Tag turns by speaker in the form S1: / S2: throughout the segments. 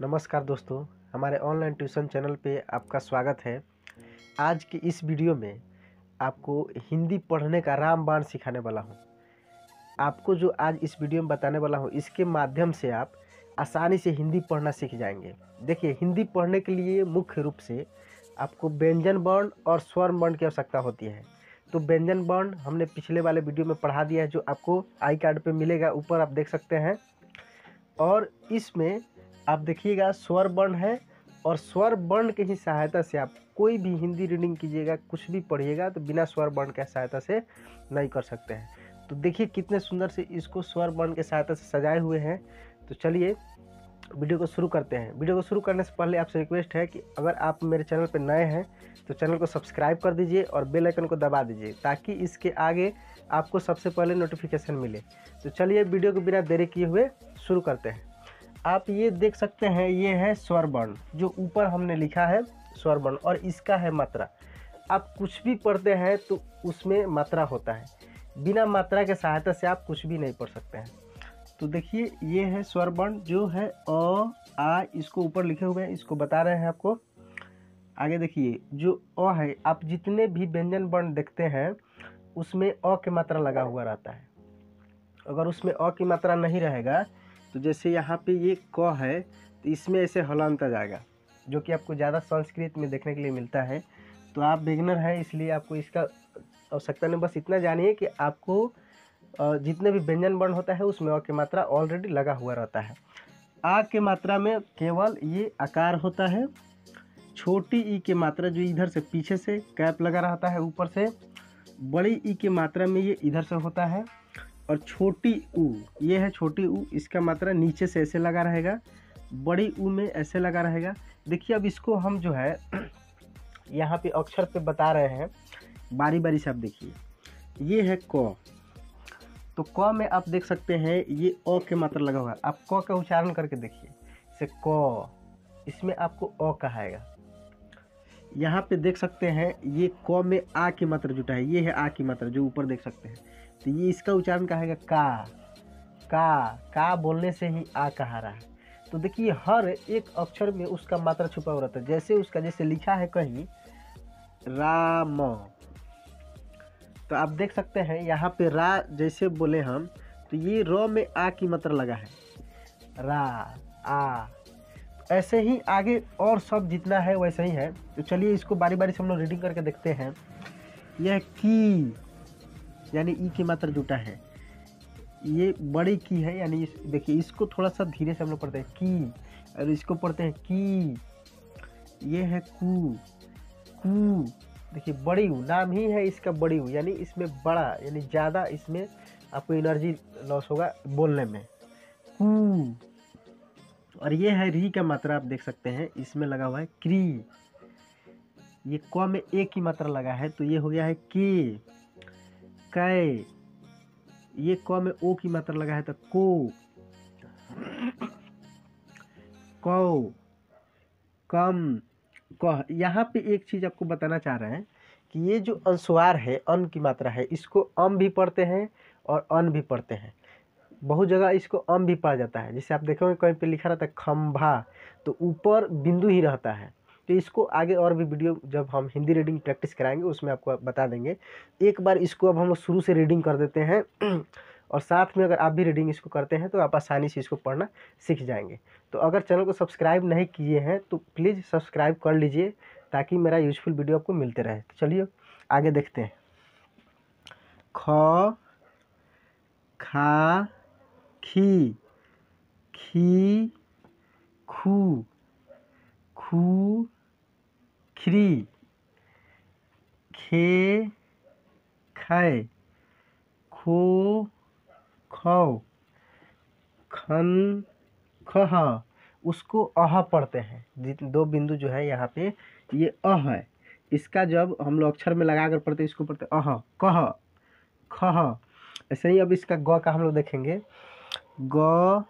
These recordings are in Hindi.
S1: नमस्कार दोस्तों हमारे ऑनलाइन ट्यूशन चैनल पे आपका स्वागत है आज के इस वीडियो में आपको हिंदी पढ़ने का रामबाण सिखाने वाला हूँ आपको जो आज इस वीडियो में बताने वाला हूँ इसके माध्यम से आप आसानी से हिंदी पढ़ना सीख जाएंगे देखिए हिंदी पढ़ने के लिए मुख्य रूप से आपको व्यंजन वर्ण और स्वर्ण वर्ण की आवश्यकता होती है तो व्यंजन वर्ण हमने पिछले वाले वीडियो में पढ़ा दिया है जो आपको आई कार्ड पर मिलेगा ऊपर आप देख सकते हैं और इसमें आप देखिएगा स्वर वर्ण है और स्वर वर्ण की ही सहायता से आप कोई भी हिंदी रीडिंग कीजिएगा कुछ भी पढ़िएगा तो बिना स्वर वर्ण के सहायता से नहीं कर सकते हैं तो देखिए कितने सुंदर से इसको स्वर वर्ण के सहायता से सजाए हुए हैं तो चलिए वीडियो को शुरू करते हैं वीडियो को शुरू करने से पहले आपसे रिक्वेस्ट है कि अगर आप मेरे चैनल पर नए हैं तो चैनल को सब्सक्राइब कर दीजिए और बेल आइकन को दबा दीजिए ताकि इसके आगे आपको सबसे पहले नोटिफिकेशन मिले तो चलिए वीडियो को बिना देरी किए हुए शुरू करते हैं आप ये देख सकते हैं ये है स्वर वर्ण जो ऊपर हमने लिखा है स्वर वर्ण और इसका है मात्रा आप कुछ भी पढ़ते हैं तो उसमें मात्रा होता है बिना मात्रा के सहायता से आप कुछ भी नहीं पढ़ सकते हैं तो देखिए ये है स्वर वर्ण जो है अ आ इसको ऊपर लिखे हुए हैं इसको बता रहे हैं आपको आगे देखिए जो अ है आप जितने भी व्यंजन वर्ण देखते हैं उसमें अ की मात्रा लगा हुआ रहता है अगर उसमें अ की मात्रा नहीं रहेगा तो जैसे यहाँ पे ये क है तो इसमें ऐसे हलांत आ जाएगा जो कि आपको ज़्यादा संस्कृत में देखने के लिए मिलता है तो आप बिगनर हैं इसलिए आपको इसका आवश्यकता नहीं बस इतना जानिए कि आपको जितने भी व्यंजन वर्ण होता है उसमें अ की मात्रा ऑलरेडी लगा हुआ रहता है आ के मात्रा में केवल ये आकार होता है छोटी ई की मात्रा जो इधर से पीछे से कैप लगा रहता है ऊपर से बड़ी ई के मात्रा में ये इधर से होता है और छोटी ऊ ये है छोटी ऊ इसका मात्रा नीचे से ऐसे लगा रहेगा बड़ी ऊ में ऐसे लगा रहेगा देखिए अब इसको हम जो है यहाँ पे अक्षर पे बता रहे हैं बारी बारी से आप देखिए ये है क तो क में आप देख सकते हैं ये अ के मात्रा लगा हुआ है आप क का उच्चारण करके देखिए से क इसमें आपको अ कहाएगा यहाँ पे देख सकते हैं ये क में आ की मात्रा जुटा है ये है आ की मात्रा जो ऊपर देख सकते हैं तो ये इसका उच्चारण कहेगा का का का बोलने से ही आ कहा रहा है तो देखिए हर एक अक्षर में उसका मात्रा छुपा हुआ रहता है जैसे उसका जैसे लिखा है कहीं राम तो आप देख सकते हैं यहाँ पे रा जैसे बोले हम तो ये र में आ की मात्रा लगा है रा आ ऐसे ही आगे और सब जितना है वैसे ही है तो चलिए इसको बारी बारी से हम लोग रीडिंग करके देखते हैं यह की यानी ई e की मात्रा जुटा है ये बड़े की है यानी इस देखिए इसको थोड़ा सा धीरे से हम लोग पढ़ते हैं की और इसको पढ़ते हैं की ये है कू कू देखिए बड़ी हूँ नाम ही है इसका बड़ी हूँ यानी इसमें बड़ा यानी ज़्यादा इसमें आपको एनर्जी लॉस होगा बोलने में कू और ये है री का मात्रा आप देख सकते हैं इसमें लगा हुआ है क्री ये क में ए की मात्रा लगा है तो ये हो गया है के कै ये क में ओ की मात्रा लगा है तो को कौ कम कह यहाँ पे एक चीज़ आपको बताना चाह रहे हैं कि ये जो अनुस्वार है अन की मात्रा है इसको अम भी पढ़ते हैं और अन भी पढ़ते हैं बहुत जगह इसको अम भी पढ़ा जाता है जैसे आप देखोगे कहीं पे लिखा रहता है खम्भा तो ऊपर बिंदु ही रहता है तो इसको आगे और भी वीडियो जब हम हिंदी रीडिंग प्रैक्टिस कराएंगे उसमें आपको बता देंगे एक बार इसको अब हम शुरू से रीडिंग कर देते हैं और साथ में अगर आप भी रीडिंग इसको करते हैं तो आप आसानी से इसको पढ़ना सीख जाएंगे तो अगर चैनल को सब्सक्राइब नहीं किए हैं तो प्लीज़ सब्सक्राइब कर लीजिए ताकि मेरा यूजफुल वीडियो आपको मिलते रहे तो चलिए आगे देखते हैं ख खा खी खी खू खू खीरी खे खय खो खौ खन खह उसको अह पढ़ते हैं दो बिंदु जो है यहाँ पे ये अह है इसका जब हम लोग अक्षर में लगा कर पढ़ते इसको पढ़ते अह कह खह ऐसे ही अब इसका ग का हम लोग देखेंगे ग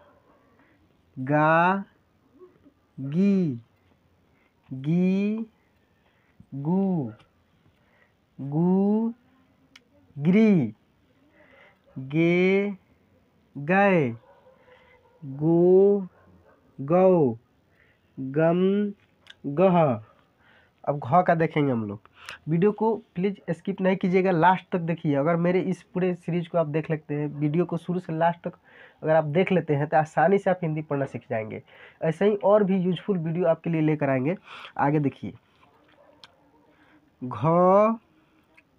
S1: गा गी गी गु ग्री गे गए गो गौ गम गह अब घ का देखेंगे हम लोग वीडियो को प्लीज़ स्किप नहीं कीजिएगा लास्ट तक देखिए अगर मेरे इस पूरे सीरीज को आप देख लेते हैं वीडियो को शुरू से लास्ट तक अगर आप देख लेते हैं तो आसानी से आप हिंदी पढ़ना सीख जाएंगे ऐसे ही और भी यूजफुल वीडियो आपके लिए लेकर आएंगे आगे देखिए घ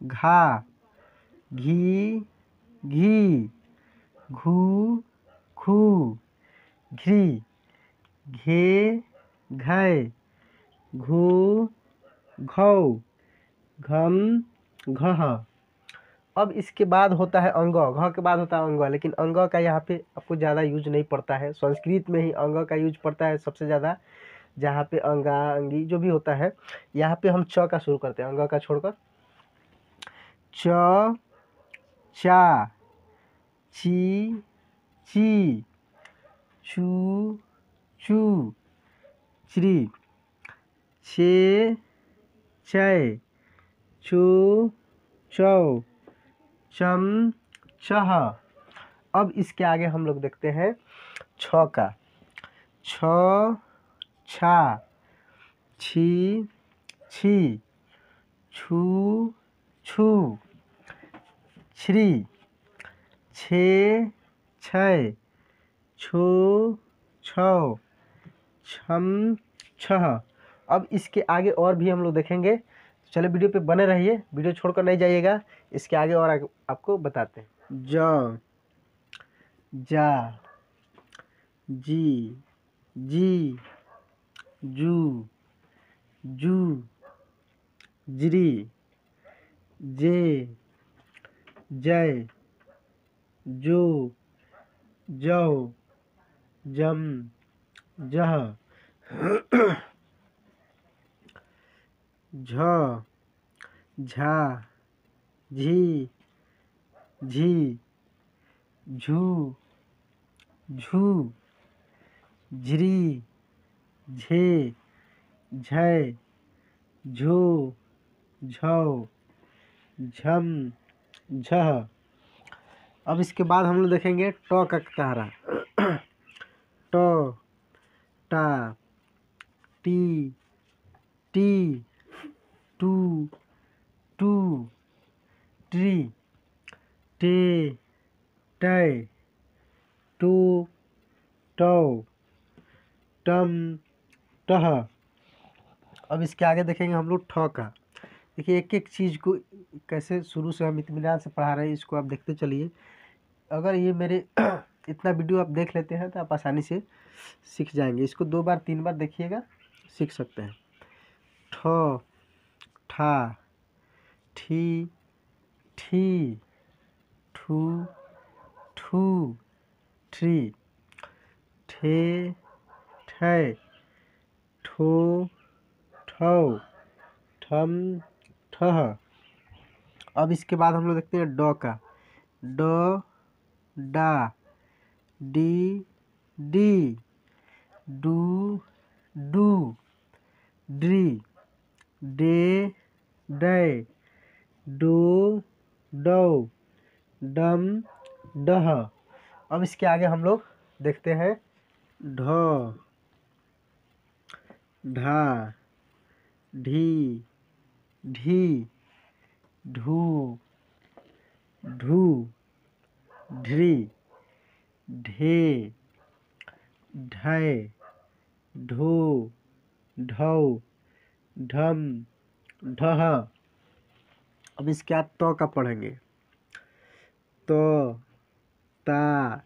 S1: घा घी घी घू घू घी घे घय घू घऊ घम घह अब इसके बाद होता है अंग घ के बाद होता है अंग लेकिन अंग का यहाँ पे आपको ज़्यादा यूज नहीं पड़ता है संस्कृत में ही अंग का यूज पड़ता है सबसे ज़्यादा जहाँ पे अंगा अंगी जो भी होता है यहाँ पे हम च का शुरू करते हैं अंगा का छोड़कर च चा ची ची चू चू च्री छे छय चू चौ चम चह अब इसके आगे हम लोग देखते हैं छ का छ छा छी छी छू छू छ्री छे छै छो छः छम छह अब इसके आगे और भी हम लोग देखेंगे तो चलो वीडियो पे बने रहिए वीडियो छोड़कर नहीं जाइएगा इसके आगे और आगे आपको बताते हैं ज जा जी जी जू जू जरी जे जय जो जौ जम जह झा झा झी झी झू झू झिरी झे झय झू झौ झम झह अब इसके बाद हम लोग देखेंगे ट का कहारा ट टा टी टी टू टू ट्री टे टय टू टम टह अब इसके आगे देखेंगे हम लोग ठ का देखिए एक एक चीज़ को कैसे शुरू से हम इतमान से पढ़ा रहे हैं इसको आप देखते चलिए अगर ये मेरे इतना वीडियो आप देख लेते हैं तो आप आसानी से सीख जाएंगे इसको दो बार तीन बार देखिएगा सीख सकते हैं ठ ठा ठी ठी ठू ठू थ्री ठे ठे थू ठौ ठम ठह अब इसके बाद हम लोग देखते हैं ड का ड डा डी डी डू डू ड्री डे डे डो डो डम डह अब इसके आगे हम लोग देखते हैं ढ ढा ढी ढी ढू ढू ढ्री ढे ढय ढो ढौ ढम ढह अब इसके आप तो का पढ़ेंगे तो ता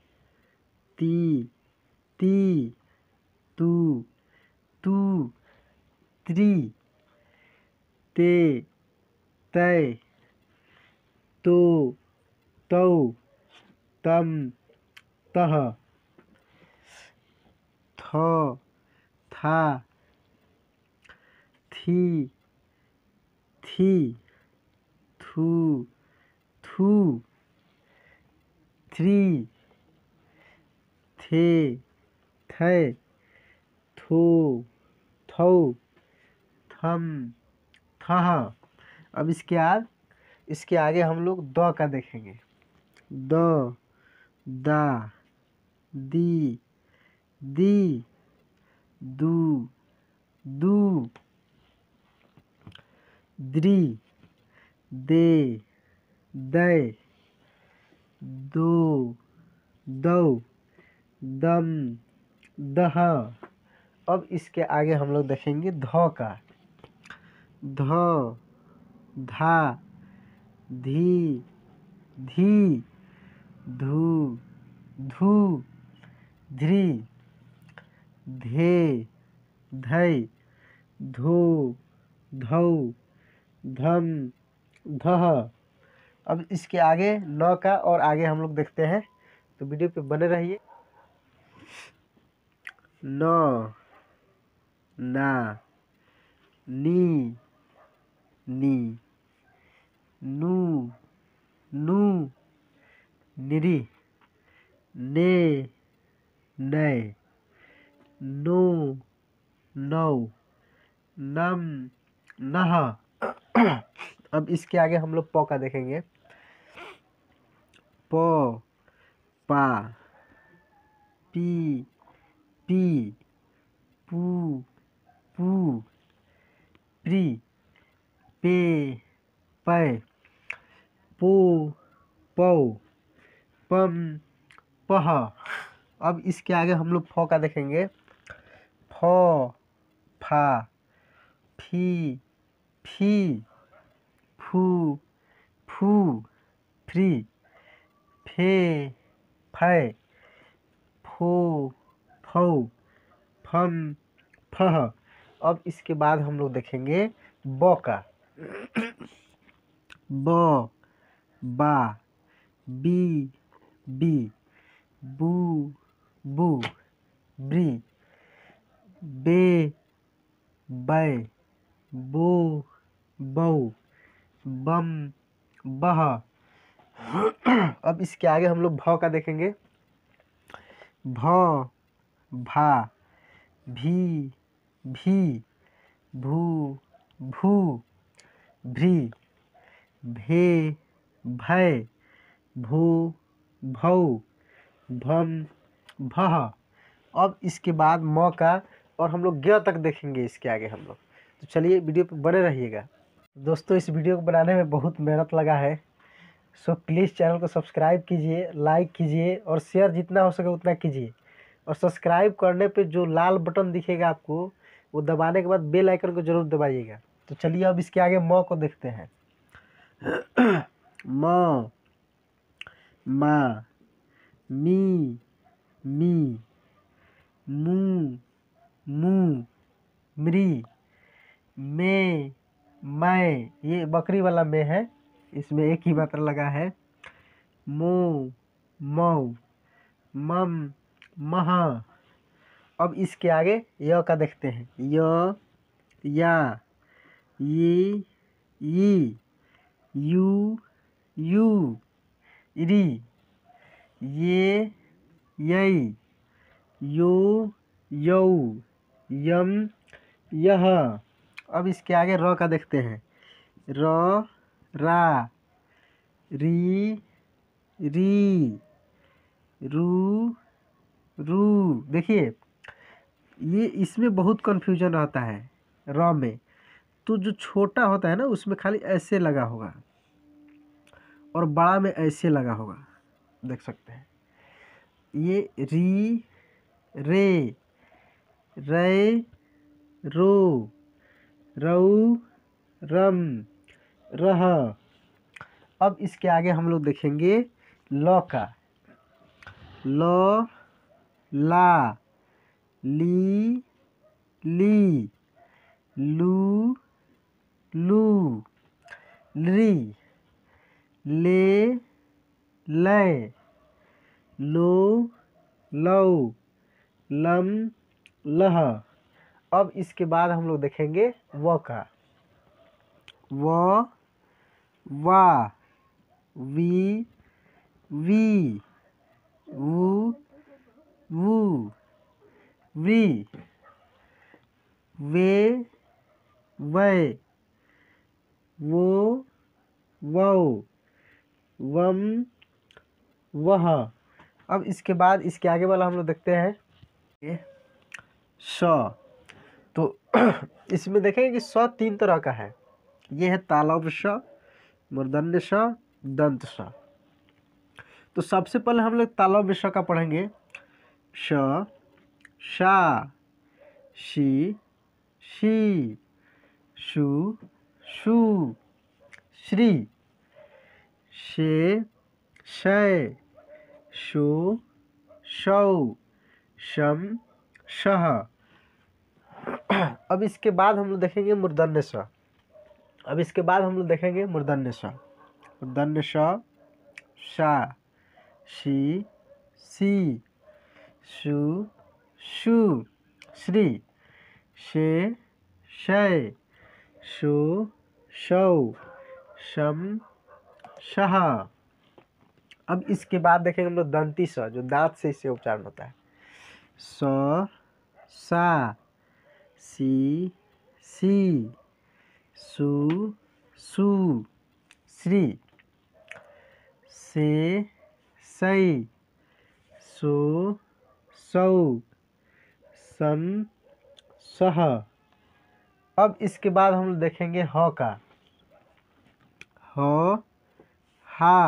S1: ती ती तू टू त्री ते तय तो तौ तम तह थ था थी थी थू थू थ्री थे थे थो थौ थम थ अब इसके आग इसके आगे हम लोग द का देखेंगे द दा दी दी दू दू द्री दे दय दो दौ दम दह अब इसके आगे हम लोग देखेंगे ध का ध धा धी धी धू धू ध्री धे धय धो धौ धम धह अब इसके आगे न का और आगे हम लोग देखते हैं तो वीडियो पे बने रहिए न ना नी नी नू नू निरी ने नए नो नौ नम नह अब इसके आगे हम लोग प का देखेंगे प पा पी पी पू पू प्री पे पै पो पौ पम पह अब इसके आगे हम लोग फ का देखेंगे फ फा फी फी फू फू फ्री फे फै फो फौ फम फह अब इसके बाद हम लोग देखेंगे ब का ब बा बी बी बू बू ब्री बे बै बो बऊ बम बह अब इसके आगे हम लोग भ का देखेंगे भ भा भी भी भू भू भ्री भे भय भू भौ भम भ अब इसके बाद म का और हम लोग ग तक देखेंगे इसके आगे हम लोग तो चलिए वीडियो पर बने रहिएगा दोस्तों इस वीडियो को बनाने में बहुत मेहनत लगा है सो प्लीज़ चैनल को सब्सक्राइब कीजिए लाइक कीजिए और शेयर जितना हो सके उतना कीजिए और सब्सक्राइब करने पे जो लाल बटन दिखेगा आपको वो दबाने के बाद बेल आइकन को जरूर दबाइएगा तो चलिए अब इसके आगे म को देखते हैं म मा मी मी मू मू मरी मे मैं ये बकरी वाला मे है इसमें एक ही मात्रा लगा है मो मऊ मम महा अब इसके आगे य का देखते हैं य या ये ई यू यू री ये यई यो यऊ यम यह अब इसके आगे र का देखते हैं र रा री री रू रू देखिए ये इसमें बहुत कन्फ्यूजन रहता है रॉ में तो जो छोटा होता है ना उसमें खाली ऐसे लगा होगा और बड़ा में ऐसे लगा होगा देख सकते हैं ये री रे रे रो रऊ रम रह अब इसके आगे हम लोग देखेंगे ल का ल ला ली ली लू लू ली ले लय लो लौ लम लह अब इसके बाद हम लोग देखेंगे व का व वा वी वी वू वू वी वे वय वो वौ वम वह अब इसके बाद इसके आगे वाला हम लोग देखते हैं स तो इसमें देखेंगे कि स तीन तरह का है ये है तालाब स मूर्धन्य स दंत स तो सबसे पहले हम लोग तालाब स का पढ़ेंगे स sha শি শি shu shu shri she শয় shu shau sham shah अब इसके बाद हम लोग देखेंगे मुर्दन्य स अब इसके बाद हम लोग देखेंगे मुर्दन्य स मुर्दन्य स शा शी सी शु शु श्री शे शय शो शौ शम शह अब इसके बाद देखेंगे हम लोग दंती स जो दांत से इससे उच्चारण होता है स सा सी सी सु सु श्री से सई सो सौ सम सह अब इसके बाद हम देखेंगे ह का ह हा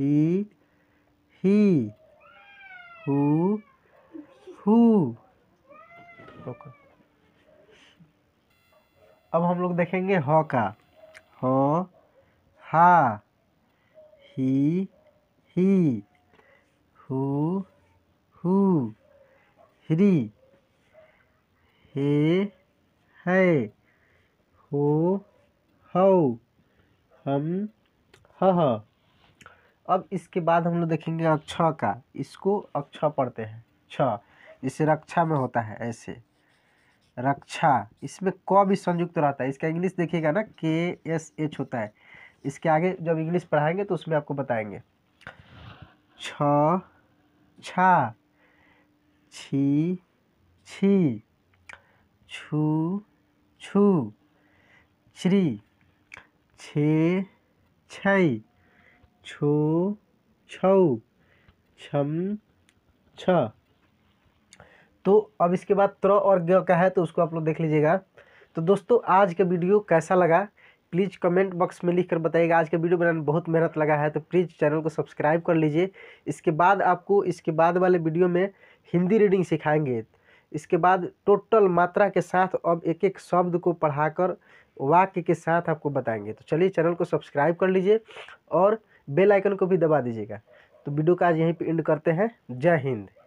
S1: ही ही हु हु अब हम लोग देखेंगे ह का ह हा ही ही हु हु श्री हे है हो हौ हम हह अब इसके बाद हम लोग देखेंगे अक्षर का इसको अक्षर पढ़ते हैं छ इसे रक्षा में होता है ऐसे रक्षा इसमें क भी संयुक्त रहता है इसका इंग्लिश देखिएगा ना के एस एच होता है इसके आगे जब इंग्लिश पढ़ाएंगे तो उसमें आपको बताएंगे छ छा छी छी छू छू छ्री छे छै छो छौ छम छ तो अब इसके बाद त्र और ग का है तो उसको आप लोग देख लीजिएगा तो दोस्तों आज का वीडियो कैसा लगा प्लीज़ कमेंट बॉक्स में लिख कर बताइएगा आज का वीडियो बनाने में बहुत मेहनत लगा है तो प्लीज़ चैनल को सब्सक्राइब कर लीजिए इसके बाद आपको इसके बाद वाले वीडियो में हिंदी रीडिंग सिखाएंगे इसके बाद टोटल मात्रा के साथ अब एक एक शब्द को पढ़ाकर वाक्य के साथ आपको बताएंगे तो चलिए चैनल को सब्सक्राइब कर लीजिए और बेल आइकन को भी दबा दीजिएगा तो वीडियो का आज यहीं पे एंड करते हैं जय हिंद